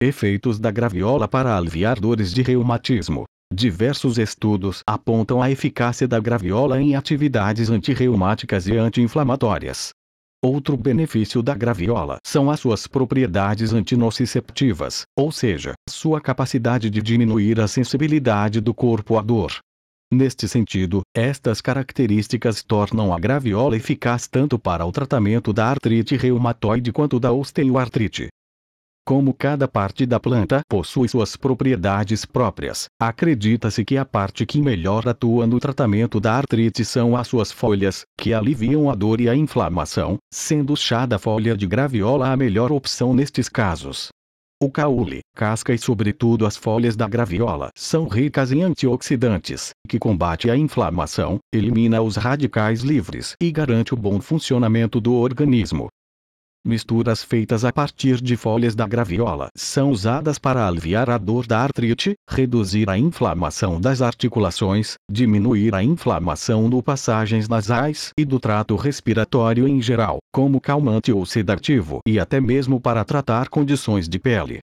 Efeitos da graviola para aliviar dores de reumatismo. Diversos estudos apontam a eficácia da graviola em atividades antirreumáticas e anti-inflamatórias. Outro benefício da graviola são as suas propriedades antinociceptivas, ou seja, sua capacidade de diminuir a sensibilidade do corpo à dor. Neste sentido, estas características tornam a graviola eficaz tanto para o tratamento da artrite reumatoide quanto da osteoartrite. Como cada parte da planta possui suas propriedades próprias, acredita-se que a parte que melhor atua no tratamento da artrite são as suas folhas, que aliviam a dor e a inflamação, sendo o chá da folha de graviola a melhor opção nestes casos. O caule, casca e sobretudo as folhas da graviola são ricas em antioxidantes, que combate a inflamação, elimina os radicais livres e garante o bom funcionamento do organismo. Misturas feitas a partir de folhas da graviola são usadas para aliviar a dor da artrite, reduzir a inflamação das articulações, diminuir a inflamação no passagens nasais e do trato respiratório em geral, como calmante ou sedativo e até mesmo para tratar condições de pele.